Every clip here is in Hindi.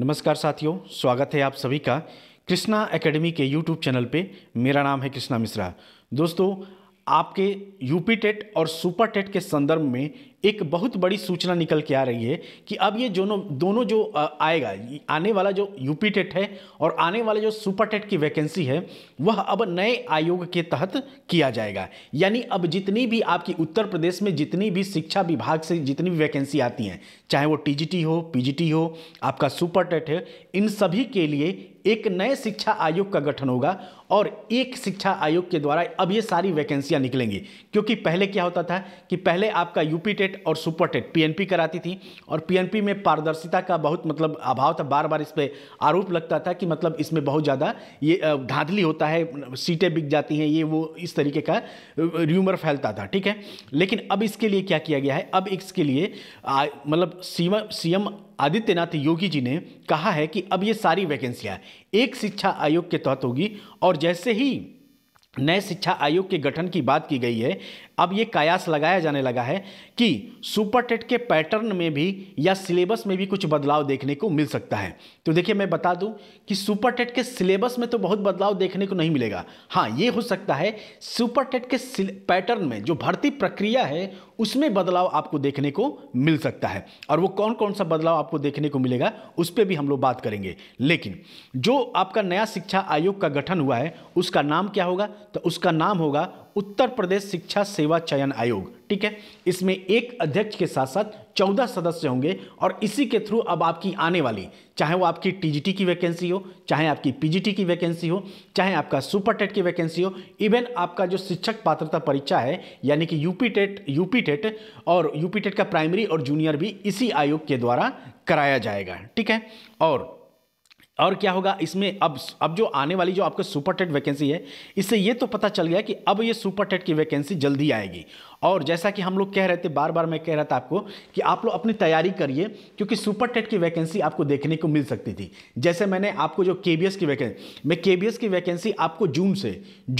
नमस्कार साथियों स्वागत है आप सभी का कृष्णा एकेडमी के यूट्यूब चैनल पे मेरा नाम है कृष्णा मिश्रा दोस्तों आपके यूपी टेट और सुपर टेट के संदर्भ में एक बहुत बड़ी सूचना निकल के आ रही है कि अब ये दोनों दोनों जो आएगा आने वाला जो यूपी टेट है और आने वाला जो सुपर टेट की वैकेंसी है वह अब नए आयोग के तहत किया जाएगा यानी अब जितनी भी आपकी उत्तर प्रदेश में जितनी भी शिक्षा विभाग से जितनी भी वैकेंसी आती हैं चाहे वो टी हो पी हो आपका सुपर टेट है इन सभी के लिए एक नए शिक्षा आयोग का गठन होगा और एक शिक्षा आयोग के द्वारा अब ये सारी वैकेंसियां निकलेंगी क्योंकि पहले क्या होता था कि पहले आपका यूपी टेट और सुपर टेट पीएनपी कराती थी और पीएनपी में पारदर्शिता का बहुत मतलब अभाव था बार बार इस पर आरोप लगता था कि मतलब इसमें बहुत ज़्यादा ये धांधली होता है सीटें बिक जाती हैं ये वो इस तरीके का र्यूमर फैलता था ठीक है लेकिन अब इसके लिए क्या किया गया है अब इसके लिए मतलब सीएम आदित्यनाथ योगी जी ने कहा है कि अब ये सारी वैकेंसियाँ एक शिक्षा आयोग के तहत होगी और जैसे ही नए शिक्षा आयोग के गठन की बात की गई है अब ये कयास लगाया जाने लगा है कि सुपर टेट के पैटर्न में भी या सिलेबस में भी कुछ बदलाव देखने को मिल सकता है तो देखिए मैं बता दूं कि सुपर टेट के सिलेबस में तो बहुत बदलाव देखने को नहीं मिलेगा हाँ ये हो सकता है सुपर टेट के पैटर्न में जो भर्ती प्रक्रिया है उसमें बदलाव आपको देखने को मिल सकता है और वो कौन कौन सा बदलाव आपको देखने को मिलेगा उस पर भी हम लोग बात करेंगे लेकिन जो आपका नया शिक्षा आयोग का गठन हुआ है उसका नाम क्या होगा तो उसका नाम होगा उत्तर प्रदेश शिक्षा सेवा चयन आयोग ठीक है इसमें एक अध्यक्ष के साथ साथ चौदह सदस्य होंगे और इसी के थ्रू अब आपकी आने वाली चाहे वो आपकी टीजीटी की वैकेंसी हो चाहे आपकी पीजीटी की वैकेंसी हो चाहे आपका सुपर टेट की वैकेंसी हो इवन आपका जो शिक्षक पात्रता परीक्षा है यानी कि यूपी टेट यूपी टेट और यूपी टेट का प्राइमरी और जूनियर भी इसी आयोग के द्वारा कराया जाएगा ठीक है और और क्या होगा इसमें अब अब जो आने वाली जो आपका सुपर टेट वैकेंसी है इससे ये तो पता चल गया कि अब ये सुपर टेट की वैकेंसी जल्दी आएगी और जैसा कि हम लोग कह रहे थे बार बार मैं कह रहा था आपको कि आप लोग अपनी तैयारी करिए क्योंकि सुपर टेट की वैकेंसी आपको देखने को मिल सकती थी जैसे मैंने आपको जो के की वैकेंसी मैं के की वैकेंसी आपको जून से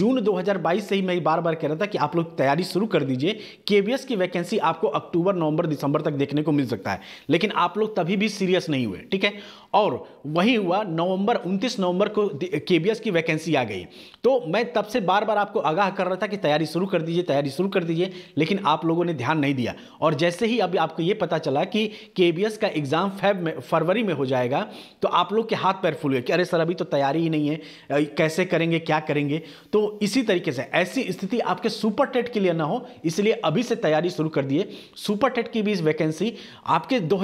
जून 2022 से ही मैं बार बार कह रहा था कि आप लोग तैयारी शुरू कर दीजिए के की वैकेंसी आपको अक्टूबर नवंबर दिसंबर तक देखने को मिल सकता है लेकिन आप लोग तभी भी सीरियस नहीं हुए ठीक है और वही हुआ नवंबर उनतीस नवंबर को के की वैकेंसी आ गई तो मैं तब से बार बार आपको आगाह कर रहा था कि तैयारी शुरू कर दीजिए तैयारी शुरू कर दीजिए लेकिन आप लोगों ने ध्यान नहीं दिया और जैसे ही अभी आपको ये पता चला कि के का एग्ज़ाम फेब में फरवरी में हो जाएगा तो आप लोग के हाथ पैर फूल गए कि अरे सर अभी तो तैयारी ही नहीं है कैसे करेंगे क्या करेंगे तो इसी तरीके से ऐसी स्थिति आपके सुपर टेट के लिए ना हो इसलिए अभी से तैयारी शुरू कर दिए सुपर टेट की भी वैकेंसी आपके दो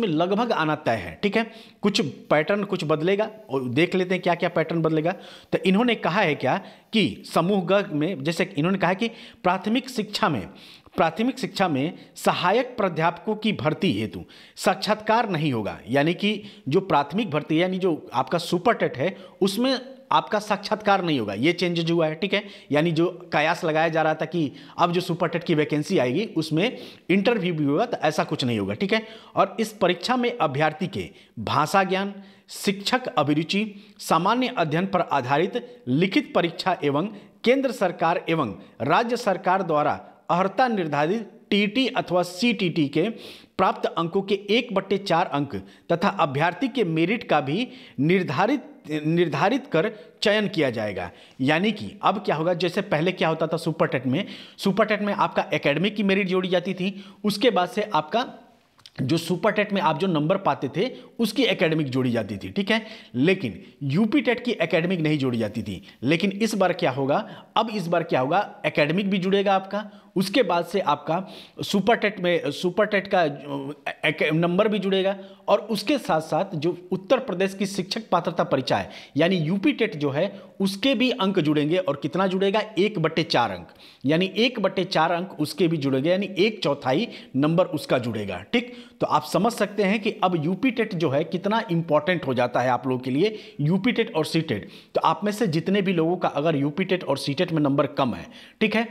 में लगभग आना तय है ठीक है कुछ पैटर्न कुछ बदलेगा और देख लेते हैं क्या क्या पैटर्न बदलेगा तो इन्होंने कहा है क्या कि समूहगत में जैसे इन्होंने कहा कि प्राथमिक शिक्षा में प्राथमिक शिक्षा में सहायक प्राध्यापकों की भर्ती हेतु साक्षात्कार नहीं होगा यानी कि जो प्राथमिक भर्ती यानी जो आपका सुपर टेट है उसमें आपका साक्षात्कार नहीं होगा ये चेंजेज हुआ है ठीक है यानी जो कयास लगाया जा रहा था कि अब जो सुपर टेट की वैकेंसी आएगी उसमें इंटरव्यू भी होगा तो ऐसा कुछ नहीं होगा ठीक है और इस परीक्षा में अभ्यर्थी के भाषा ज्ञान शिक्षक अभिरुचि सामान्य अध्ययन पर आधारित लिखित परीक्षा एवं केंद्र सरकार एवं राज्य सरकार द्वारा अर्ता निर्धारित टीटी अथवा सीटीटी के प्राप्त अंकों के एक बट्टे चार अंक तथा अभ्यर्थी के मेरिट का भी निर्धारित निर्धारित कर चयन किया जाएगा यानी कि अब क्या होगा जैसे पहले क्या होता था सुपर टेट में सुपर टेट में आपका एकेडमिक की मेरिट जोड़ी जाती थी उसके बाद से आपका जो सुपर टेट में आप जो नंबर पाते थे उसकी एकेडमिक जोड़ी जाती थी ठीक है लेकिन यूपी टेट की एकेडमिक नहीं जोड़ी जाती थी लेकिन इस बार क्या होगा अब इस बार क्या होगा एकेडमिक भी जुड़ेगा आपका उसके बाद से आपका सुपर टेट में सुपर टेट का नंबर भी जुड़ेगा और उसके साथ साथ जो उत्तर प्रदेश की शिक्षक पात्रता परीक्षा है यानी यूपी टेट जो है उसके भी अंक जुड़ेंगे और कितना जुड़ेगा एक बट्टे चार अंक यानी एक बट्टे चार अंक उसके भी जुड़ेंगे यानी एक चौथाई नंबर उसका जुड़ेगा ठीक तो आप समझ सकते हैं कि अब यूपी टेट जो है कितना इंपॉर्टेंट हो जाता है आप लोगों के लिए यूपी टेट और सी टेट तो आप में से जितने भी लोगों का अगर यूपी टेट और सी टेट में नंबर कम है ठीक है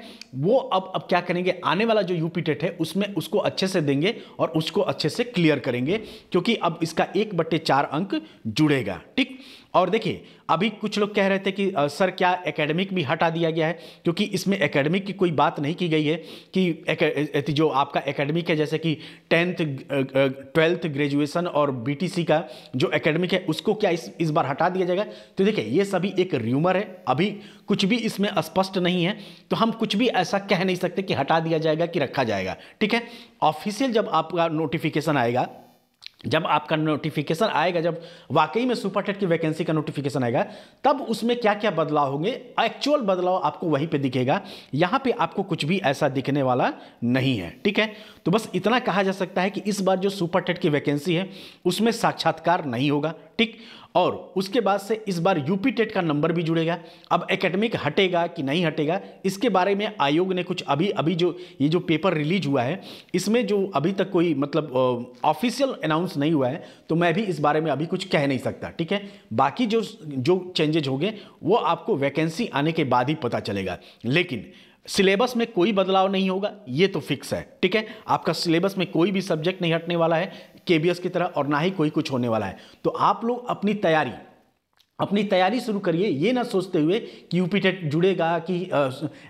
वो अब अब क्या करेंगे आने वाला जो यूपी टेट है उसमें उसको अच्छे से देंगे और उसको अच्छे से क्लियर करेंगे क्योंकि अब इसका एक बट्टे चार अंक जुड़ेगा ठीक और देखिए अभी कुछ लोग कह रहे थे कि सर क्या एकेडमिक भी हटा दिया गया है क्योंकि इसमें एकेडमिक की कोई बात नहीं की गई है कि जो आपका एकेडमिक है जैसे कि टेंथ ट्वेल्थ ग्रेजुएशन और बीटीसी का जो एकेडमिक है उसको क्या इस इस बार हटा दिया जाएगा तो देखिए ये सभी एक र्यूमर है अभी कुछ भी इसमें स्पष्ट नहीं है तो हम कुछ भी ऐसा कह नहीं सकते कि हटा दिया जाएगा कि रखा जाएगा ठीक है ऑफिशियल जब आपका नोटिफिकेशन आएगा जब आपका नोटिफिकेशन आएगा जब वाकई में सुपर टेट की वैकेंसी का नोटिफिकेशन आएगा तब उसमें क्या क्या बदलाव होंगे एक्चुअल बदलाव आपको वहीं पे दिखेगा यहाँ पे आपको कुछ भी ऐसा दिखने वाला नहीं है ठीक है तो बस इतना कहा जा सकता है कि इस बार जो सुपर टेट की वैकेंसी है उसमें साक्षात्कार नहीं होगा ठीक और उसके बाद से इस बार यूपी टेट का नंबर भी जुड़ेगा अब एकेडमिक हटेगा कि नहीं हटेगा इसके बारे में आयोग ने कुछ अभी अभी जो ये जो पेपर रिलीज हुआ है इसमें जो अभी तक कोई मतलब ऑफिशियल अनाउंस नहीं हुआ है तो मैं भी इस बारे में अभी कुछ कह नहीं सकता ठीक है बाकी जो जो चेंजेज होंगे वो आपको वैकेंसी आने के बाद ही पता चलेगा लेकिन सिलेबस में कोई बदलाव नहीं होगा ये तो फिक्स है ठीक है आपका सिलेबस में कोई भी सब्जेक्ट नहीं हटने वाला है के की तरह और ना ही कोई कुछ होने वाला है तो आप लोग अपनी तैयारी अपनी तैयारी शुरू करिए ये ना सोचते हुए कि यूपी टेट जुड़ेगा कि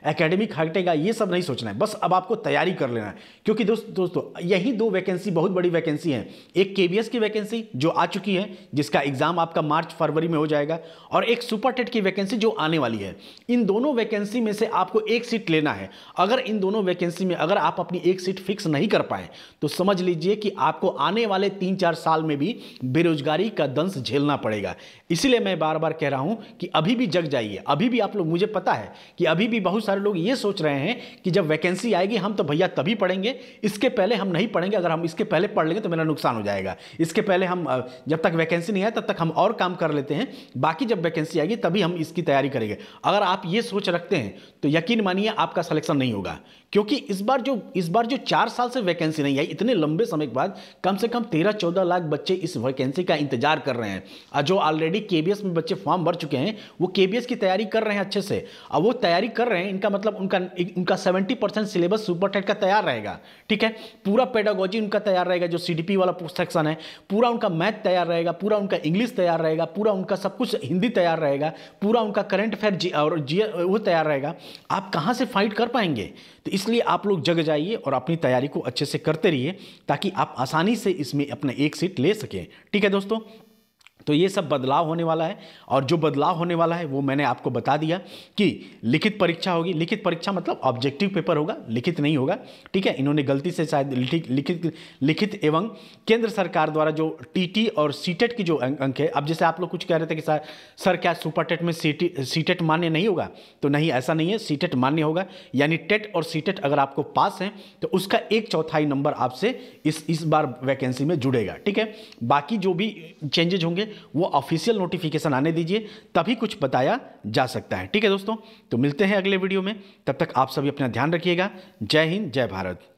एकेडमिक हटेगा ये सब नहीं सोचना है बस अब आपको तैयारी कर लेना है क्योंकि दोस्त दोस्तों यही दो वैकेंसी बहुत बड़ी वैकेंसी है एक के की वैकेंसी जो आ चुकी है जिसका एग्ज़ाम आपका मार्च फरवरी में हो जाएगा और एक सुपर टेट की वैकेंसी जो आने वाली है इन दोनों वैकेंसी में से आपको एक सीट लेना है अगर इन दोनों वैकेंसी में अगर आप अपनी एक सीट फिक्स नहीं कर पाए तो समझ लीजिए कि आपको आने वाले तीन चार साल में भी बेरोजगारी का दंश झेलना पड़ेगा इसीलिए मैं मैं बार बार कह रहा हूं कि अभी भी जग जाइए अभी भी आप लोग मुझे पता है कि अभी भी बहुत सारे लोग ये सोच रहे हैं कि जब वैकेंसी आएगी हम तो भैया तभी पढ़ेंगे इसके पहले हम नहीं पढ़ेंगे अगर हम इसके पहले पढ़ लेंगे तो मेरा नुकसान हो जाएगा इसके पहले हम जब तक वैकेंसी नहीं आए तब तक हम और काम कर लेते हैं बाकी जब वैकेंसी आएगी तभी हम इसकी तैयारी करेंगे अगर आप ये सोच रखते हैं तो यकीन मानिए आपका सलेक्शन नहीं होगा क्योंकि इस बार जो इस बार जो चार साल से वैकेंसी नहीं आई इतने लंबे समय के बाद कम से कम तेरह चौदह लाख बच्चे इस वैकेंसी का इंतजार कर रहे हैं और जो ऑलरेडी के में बच्चे फॉर्म भर चुके हैं वो के की तैयारी कर रहे हैं अच्छे से और वो तैयारी कर रहे हैं इनका मतलब उनका उनका seventy percent syllabus super TET का तैयार रहेगा ठीक है पूरा पेडागोजी उनका तैयार रहेगा जो सी वाला सेक्शन है पूरा उनका मैथ तैयार रहेगा पूरा उनका इंग्लिश तैयार रहेगा पूरा उनका सब कुछ हिंदी तैयार रहेगा पूरा उनका करंट अफेयर और जी वो तैयार रहेगा आप कहाँ से फाइट कर पाएंगे तो इसलिए आप लोग जग जाइए और अपनी तैयारी को अच्छे से करते रहिए ताकि आप आसानी से इसमें अपना एक सीट ले सकें ठीक है दोस्तों तो ये सब बदलाव होने वाला है और जो बदलाव होने वाला है वो मैंने आपको बता दिया कि लिखित परीक्षा होगी लिखित परीक्षा मतलब ऑब्जेक्टिव पेपर होगा लिखित नहीं होगा ठीक है इन्होंने गलती से शायद लिखित लिखित एवं केंद्र सरकार द्वारा जो टीटी और सीटेट e की जो अं-, अंक है अब जैसे आप लोग कुछ कह रहे थे कि सर सर क्या सुपर टेट में सीटेट e मान्य नहीं होगा तो नहीं ऐसा नहीं है सीटेट e मान्य होगा यानी टेट और सीटेट अगर आपको पास है तो उसका एक चौथाई नंबर आपसे इस इस बार वैकेंसी में जुड़ेगा ठीक है बाकी जो भी चेंजेज होंगे वो ऑफिशियल नोटिफिकेशन आने दीजिए तभी कुछ बताया जा सकता है ठीक है दोस्तों तो मिलते हैं अगले वीडियो में तब तक आप सभी अपना ध्यान रखिएगा जय हिंद जय भारत